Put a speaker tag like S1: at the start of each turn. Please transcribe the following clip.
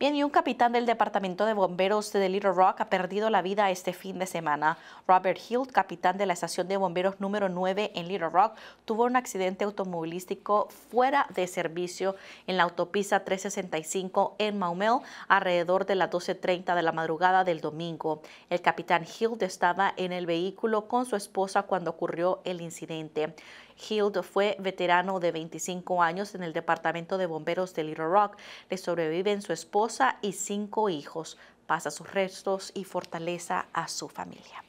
S1: Bien, y un capitán del Departamento de Bomberos de Little Rock ha perdido la vida este fin de semana. Robert Hill, capitán de la estación de bomberos número 9 en Little Rock, tuvo un accidente automovilístico fuera de servicio en la autopista 365 en Maumelle alrededor de las 12.30 de la madrugada del domingo. El capitán Hill estaba en el vehículo con su esposa cuando ocurrió el incidente. Hild fue veterano de 25 años en el Departamento de Bomberos de Little Rock. Le sobreviven su esposa y cinco hijos. Pasa sus restos y fortaleza a su familia.